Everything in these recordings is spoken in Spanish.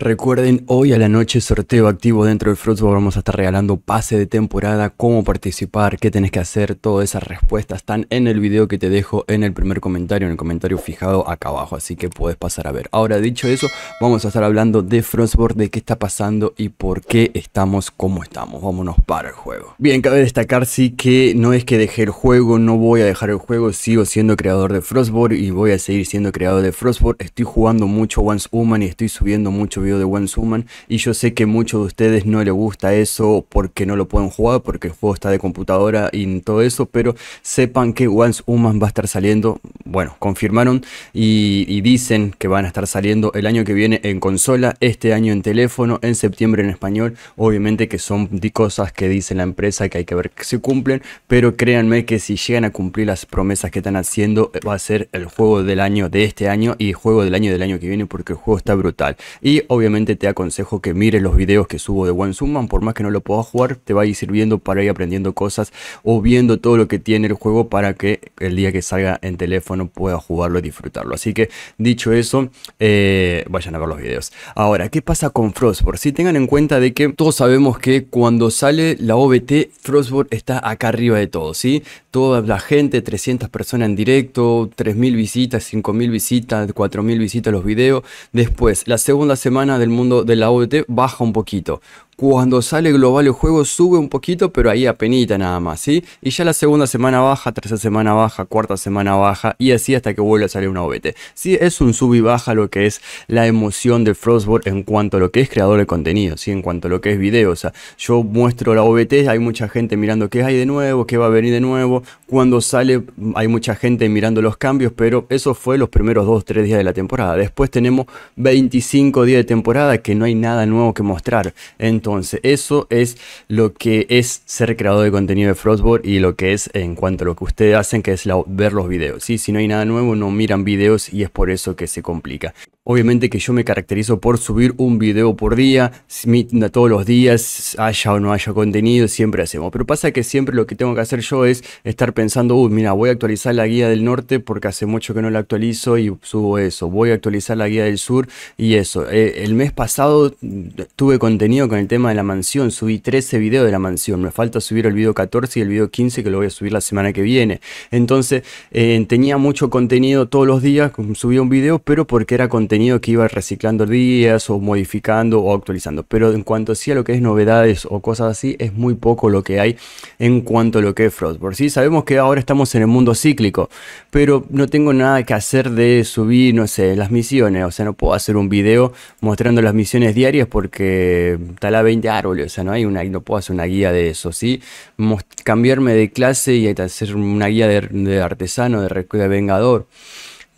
Recuerden, hoy a la noche sorteo activo dentro de Frostboard Vamos a estar regalando pase de temporada, cómo participar, qué tenés que hacer. Todas esas respuestas están en el video que te dejo en el primer comentario, en el comentario fijado acá abajo. Así que puedes pasar a ver. Ahora, dicho eso, vamos a estar hablando de Frostboard de qué está pasando y por qué estamos como estamos. Vámonos para el juego. Bien, cabe destacar sí que no es que deje el juego, no voy a dejar el juego. Sigo siendo creador de Frostboard y voy a seguir siendo creador de Frostboard Estoy jugando mucho Once Human y estoy subiendo mucho video de One human y yo sé que muchos de ustedes no les gusta eso porque no lo pueden jugar, porque el juego está de computadora y todo eso, pero sepan que One human va a estar saliendo, bueno, confirmaron y, dicen que van a estar saliendo el año que viene en consola, este año en teléfono, en septiembre en español, obviamente que son cosas que dice la empresa que hay que ver que se cumplen, pero créanme que si llegan a cumplir las promesas que están haciendo, eh, va a ser el juego del año de este año y juego del año del año que viene porque el juego está brutal. Y Obviamente te aconsejo que mires los videos que subo de One Suman, por más que no lo puedas jugar, te va a ir sirviendo para ir aprendiendo cosas o viendo todo lo que tiene el juego para que el día que salga en teléfono puedas jugarlo y disfrutarlo. Así que dicho eso, eh, vayan a ver los videos. Ahora, ¿qué pasa con Frostborn? Si tengan en cuenta de que todos sabemos que cuando sale la OBT, Frostborn está acá arriba de todo, ¿sí? Toda la gente, 300 personas en directo, 3.000 visitas, 5.000 visitas, 4.000 visitas los videos. Después, la segunda semana del mundo de la OT baja un poquito. Cuando sale global el juego sube un poquito, pero ahí apenita nada más, ¿sí? Y ya la segunda semana baja, tercera semana baja, cuarta semana baja, y así hasta que vuelve a salir una OBT. Sí, es un sub y baja lo que es la emoción de Frostborn en cuanto a lo que es creador de contenido, ¿sí? En cuanto a lo que es video, o sea, yo muestro la OBT, hay mucha gente mirando qué hay de nuevo, qué va a venir de nuevo. Cuando sale hay mucha gente mirando los cambios, pero eso fue los primeros 2-3 días de la temporada. Después tenemos 25 días de temporada que no hay nada nuevo que mostrar. Entonces, entonces, eso es lo que es ser creador de contenido de Frostboard y lo que es en cuanto a lo que ustedes hacen, que es ver los videos. ¿sí? Si no hay nada nuevo, no miran videos y es por eso que se complica. Obviamente que yo me caracterizo por subir un video por día, todos los días, haya o no haya contenido, siempre hacemos. Pero pasa que siempre lo que tengo que hacer yo es estar pensando, uy, mira, voy a actualizar la guía del norte porque hace mucho que no la actualizo y subo eso. Voy a actualizar la guía del sur y eso. Eh, el mes pasado mm, tuve contenido con el tema de la mansión, subí 13 videos de la mansión. Me falta subir el video 14 y el video 15 que lo voy a subir la semana que viene. Entonces, eh, tenía mucho contenido todos los días, subía un video, pero porque era contenido que iba reciclando días o modificando o actualizando. Pero en cuanto a lo que es novedades o cosas así, es muy poco lo que hay en cuanto a lo que es por Sí, sabemos que ahora estamos en el mundo cíclico, pero no tengo nada que hacer de subir, no sé, las misiones. O sea, no puedo hacer un video mostrando las misiones diarias porque la 20 árboles. O sea, no hay una, no puedo hacer una guía de eso. Sí, cambiarme de clase y hacer una guía de, artesano, de, de vengador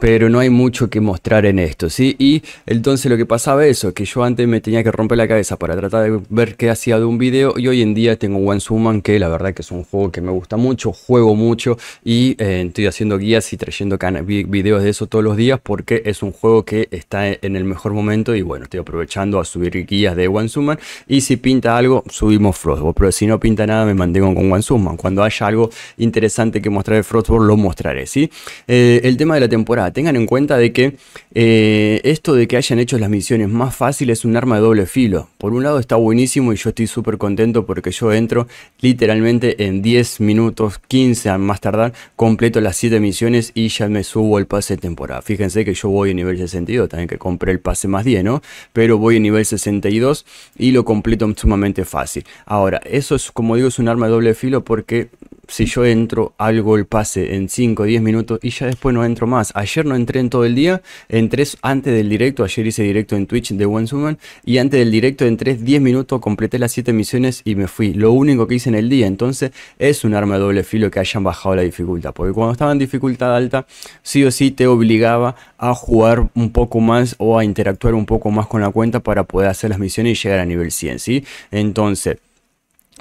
pero no hay mucho que mostrar en esto, ¿sí? Y entonces lo que pasaba eso, que yo antes me tenía que romper la cabeza para tratar de ver qué hacía de un video y hoy en día tengo One Suman, que la verdad que es un juego que me gusta mucho, juego mucho y eh, estoy haciendo guías y trayendo videos de eso todos los días porque es un juego que está en el mejor momento y bueno, estoy aprovechando a subir guías de One Suman y si pinta algo, subimos Frostborn, pero si no pinta nada me mantengo con One Suman. Cuando haya algo interesante que mostrar de Frostborn, lo mostraré, ¿sí? Eh, el tema de la temporada tengan en cuenta de que eh, esto de que hayan hecho las misiones más fáciles es un arma de doble filo. Por un lado está buenísimo y yo estoy súper contento porque yo entro literalmente en 10 minutos, 15 a más tardar, completo las 7 misiones y ya me subo el pase de temporada. Fíjense que yo voy a nivel 62, también que compré el pase más 10, ¿no? Pero voy a nivel 62 y lo completo sumamente fácil. Ahora, eso es como digo, es un arma de doble filo porque si yo entro, algo el pase en 5 o 10 minutos y ya después no entro más. Ayer no entré en todo el día, entré antes del directo, ayer hice directo en Twitch de One Woman y antes del directo entré 10 minutos, completé las 7 misiones y me fui. Lo único que hice en el día, entonces es un arma de doble filo que hayan bajado la dificultad, porque cuando estaba en dificultad alta, sí o sí te obligaba a jugar un poco más o a interactuar un poco más con la cuenta para poder hacer las misiones y llegar a nivel 100, ¿sí? Entonces...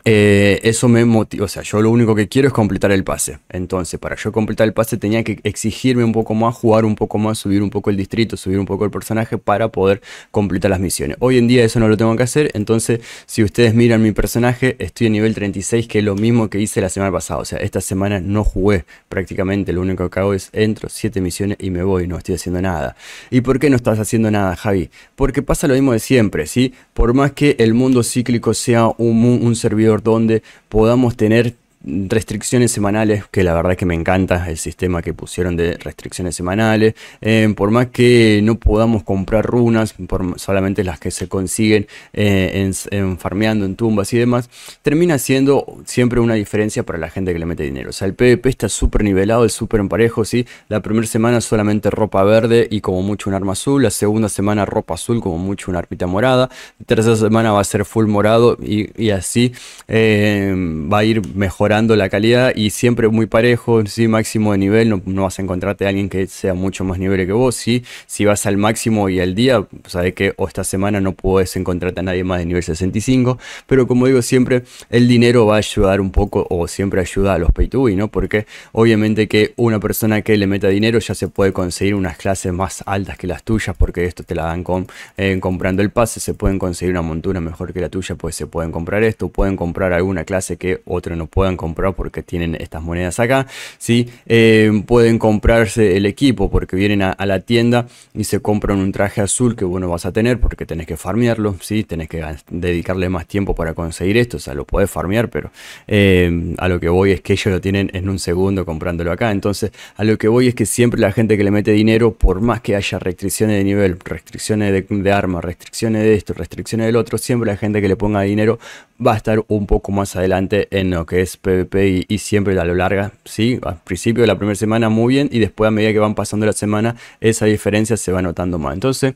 Eh, eso me motivó, o sea, yo lo único que quiero es completar el pase. Entonces, para yo completar el pase tenía que exigirme un poco más, jugar un poco más, subir un poco el distrito, subir un poco el personaje para poder completar las misiones. Hoy en día eso no lo tengo que hacer, entonces si ustedes miran mi personaje, estoy en nivel 36, que es lo mismo que hice la semana pasada. O sea, esta semana no jugué prácticamente, lo único que hago es entro, 7 misiones y me voy, no estoy haciendo nada. ¿Y por qué no estás haciendo nada, Javi? Porque pasa lo mismo de siempre, ¿sí? Por más que el mundo cíclico sea un servidor donde podamos tener restricciones semanales, que la verdad es que me encanta el sistema que pusieron de restricciones semanales. Eh, por más que no podamos comprar runas, solamente las que se consiguen eh, en, farmeando, en tumbas y demás, termina siendo siempre una diferencia para la gente que le mete dinero. O sea, el PvP está súper nivelado, es súper emparejo, ¿sí? La primera semana solamente ropa verde y como mucho un arma azul, la segunda semana ropa azul, como mucho una arpita morada, la tercera semana va a ser full morado y, así eh, va a ir mejor la calidad y siempre muy parejo, si máximo de nivel, no, vas a encontrarte a alguien que sea mucho más nivel que vos, ¿sí? si vas al máximo y al día, sabes que o esta semana no puedes encontrarte a nadie más de nivel 65, pero como digo siempre, el dinero va a ayudar un poco o siempre ayuda a los pay to win, ¿no? porque obviamente que una persona que le meta dinero ya se puede conseguir unas clases más altas que las tuyas, porque esto te la dan con, eh, comprando el pase, se pueden conseguir una montura mejor que la tuya, pues se pueden comprar esto, pueden comprar alguna clase que otro no puedan comprar porque tienen estas monedas acá, si eh, pueden comprarse el equipo porque vienen a, la tienda y se compran un traje azul que bueno vas a tener porque tenés que farmearlo, ¿sí? Tenés que dedicarle más tiempo para conseguir esto, o sea, lo podés farmear, pero eh, a lo que voy es que ellos lo tienen en un segundo comprándolo acá, entonces a lo que voy es que siempre la gente que le mete dinero, por más que haya restricciones de nivel, restricciones de, de armas, restricciones de esto, restricciones del otro, siempre la gente que le ponga dinero va a estar un poco más adelante en lo que es PvP y, siempre a lo larga, ¿sí? Al principio de la primera semana muy bien y después a medida que van pasando la semana esa diferencia se va notando más. Entonces,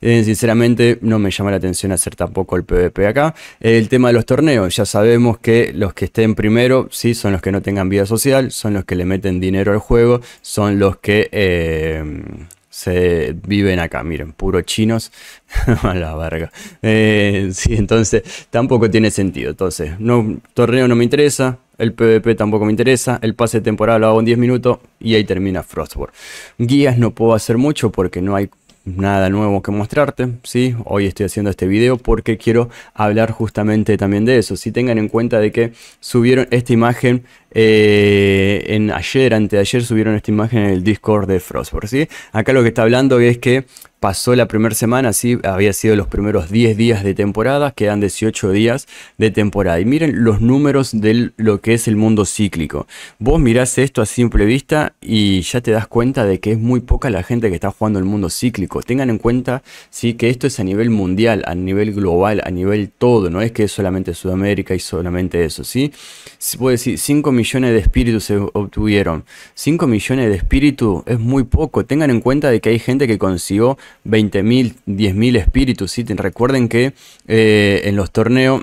eh, sinceramente no me llama la atención hacer tampoco el PvP acá. El tema de los torneos, ya sabemos que los que estén primero, sí, son los que no tengan vida social, son los que le meten dinero al juego, son los que... Eh, se viven acá, miren, puros chinos, a la verga. Eh, sí, entonces tampoco tiene sentido. Entonces, no, torneo no me interesa, el PvP tampoco me interesa, el pase temporal temporada lo hago en 10 minutos y ahí termina Frostborn. Guías no puedo hacer mucho porque no hay nada nuevo que mostrarte, ¿sí? Hoy estoy haciendo este video porque quiero hablar justamente también de eso. Si tengan en cuenta de que subieron esta imagen eh, en ayer, anteayer, subieron esta imagen en el Discord de Frostborn, ¿sí? Acá lo que está hablando es que pasó la primera semana, sí, había sido los primeros 10 días de temporada, quedan 18 días de temporada. Y miren los números de lo que es el mundo cíclico. Vos mirás esto a simple vista y ya te das cuenta de que es muy poca la gente que está jugando el mundo cíclico. Tengan en cuenta, sí, que esto es a nivel mundial, a nivel global, a nivel todo, no es que es solamente Sudamérica y solamente eso, ¿sí? Se puede decir 5 millones millones de espíritus se obtuvieron. 5 millones de espíritus es muy poco. Tengan en cuenta de que hay gente que consiguió 20.000, mil espíritus. Recuerden que eh, en los torneos,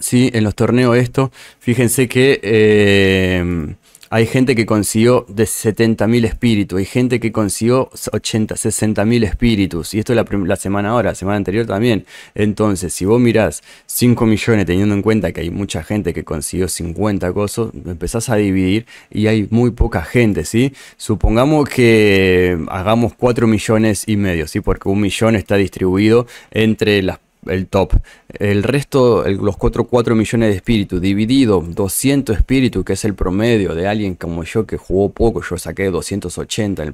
¿sí? en los torneos esto, fíjense que... Eh, hay gente que consiguió de mil espíritus, hay gente que consiguió 80, mil espíritus, y esto es la, semana ahora, semana anterior también. Entonces, si vos mirás 5 millones teniendo en cuenta que hay mucha gente que consiguió 50 cosas, empezás a dividir y hay muy poca gente, ¿sí? Supongamos que hagamos 4 millones y medio, ¿sí? Porque un millón está distribuido entre las el top. El resto, los 4, millones de espíritus, dividido 200 espíritus, que es el promedio de alguien como yo que jugó poco, yo saqué 280 en la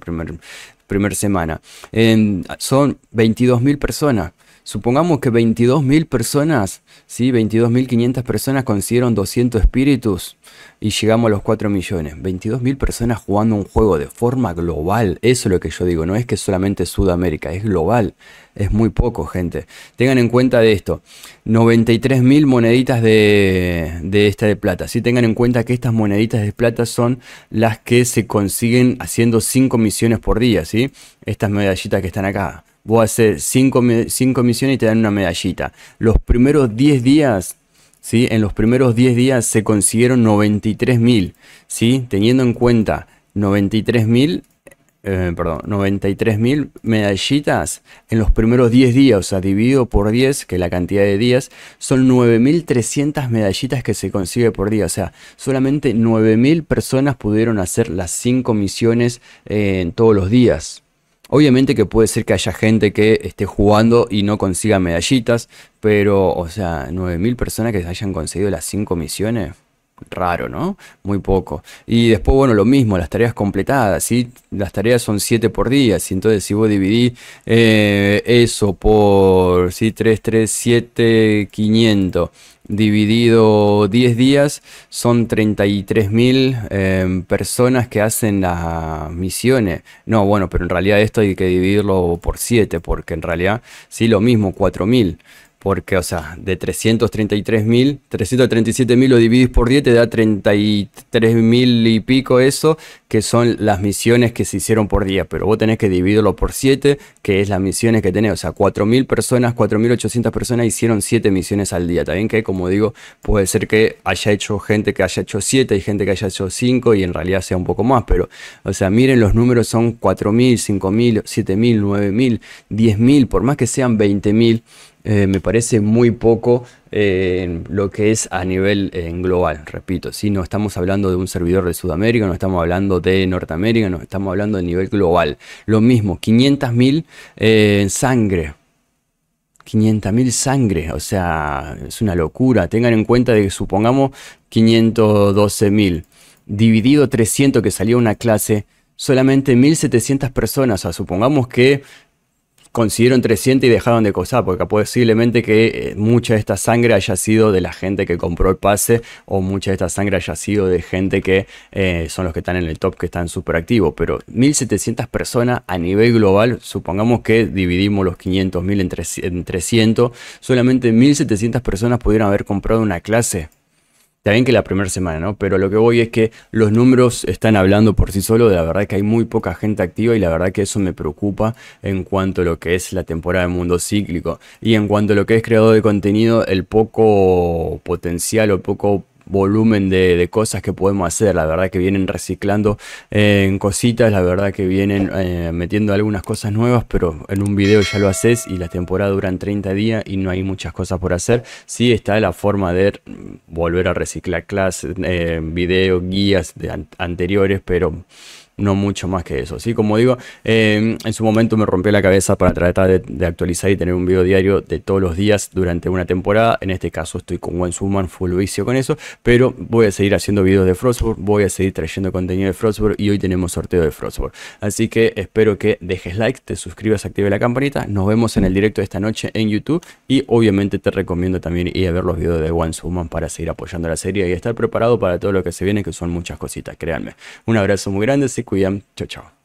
primer, semana. En, em, son 22.000 personas. Supongamos que 22.000 personas, ¿sí? 22.500 personas consiguieron 200 espíritus y llegamos a los 4 millones. 22.000 personas jugando un juego de forma global. Eso es lo que yo digo, no es que solamente Sudamérica, es global. Es muy poco, gente. Tengan en cuenta de esto. 93.000 moneditas de, esta de plata. tengan en cuenta que estas moneditas de plata son las que se consiguen haciendo 5 misiones por día, ¿sí? Estas medallitas que están acá. Vos haces 5 misiones y te dan una medallita. Los primeros 10 días ¿Sí? En los primeros 10 días se consiguieron 93.000, ¿sí? Teniendo en cuenta 93.000, eh, perdón, 93.000 medallitas en los primeros 10 días, o sea, dividido por 10, que es la cantidad de días, son 9.300 medallitas que se consigue por día, o sea, solamente 9.000 personas pudieron hacer las 5 misiones eh, en todos los días. Obviamente que puede ser que haya gente que esté jugando y no consiga medallitas, pero, o sea, 9.000 personas que hayan conseguido las 5 misiones, raro, ¿no? Muy poco. Y después, bueno, lo mismo, las tareas completadas, ¿sí? Las tareas son 7 por día, ¿sí? Entonces, si vos dividís eh, eso por, ¿sí? 3, 3, 7, 500, dividido 10 días, son 33 mil em, personas que hacen las misiones. No, bueno, pero en realidad esto hay que dividirlo por 7, porque en realidad, sí, lo mismo, 4.000. mil. Porque, o sea, de 333.000, 337.000 lo dividís por 10, te da 33.000 y pico eso, que son las misiones que se hicieron por día. Pero vos tenés que dividirlo por 7, que es las misiones que tenés. O sea, 4.000 personas, 4.800 personas hicieron 7 misiones al día. También que, como digo, puede ser que haya hecho gente que haya hecho 7 y gente que haya hecho 5 y en realidad sea un poco más. Pero, o sea, miren, los números son 4.000, 5.000, 7.000, 9.000, 10.000, por más que sean 20.000 eh, me parece muy poco eh, en lo que es a nivel eh, global, repito, si no estamos hablando de un servidor de Sudamérica, no estamos hablando de Norteamérica, no estamos hablando de nivel global. Lo mismo, 500.000 en sangre. 500.000 sangre, o sea, es una locura. Tengan en cuenta de que supongamos 512.000 dividido 300 que salió una clase, solamente 1.700 personas, o sea, supongamos que consiguieron 300 y dejaron de cosar, porque posiblemente que eh, mucha de esta sangre haya sido de la gente que compró el pase o mucha de esta sangre haya sido de gente que eh, son los que están en el top, que están súper activos, pero 1.700 personas a nivel global, supongamos que dividimos los 500.000 en, 300, solamente 1.700 personas pudieron haber comprado una clase Está bien que la primera semana, ¿no? Pero lo que voy es que los números están hablando por sí solo. De la verdad que hay muy poca gente activa y la verdad que eso me preocupa en cuanto a lo que es la temporada del mundo cíclico. Y en cuanto a lo que es creador de contenido, el poco potencial o poco volumen de, cosas que podemos hacer. La verdad que vienen reciclando eh, en cositas, la verdad que vienen eh, metiendo algunas cosas nuevas, pero en un video ya lo haces y la temporada duran 30 días y no hay muchas cosas por hacer. Sí está la forma de volver a reciclar clases, eh, videos, guías de anteriores, pero no mucho más que eso. Así Como digo, em, en su momento me rompió la cabeza para tratar de, actualizar y tener un video diario de todos los días durante una temporada. En este caso estoy con One Suman, full vicio con eso, pero voy a seguir haciendo videos de Frostburg, voy a seguir trayendo contenido de Frostburg y hoy tenemos sorteo de Frostburg. Así que espero que dejes like, te suscribas, active la campanita. Nos vemos en el directo de esta noche en YouTube y obviamente te recomiendo también ir a ver los videos de One Suman para seguir apoyando la serie y estar preparado para todo lo que se viene, que son muchas cositas, créanme. Un abrazo muy grande, 威廉，乔乔。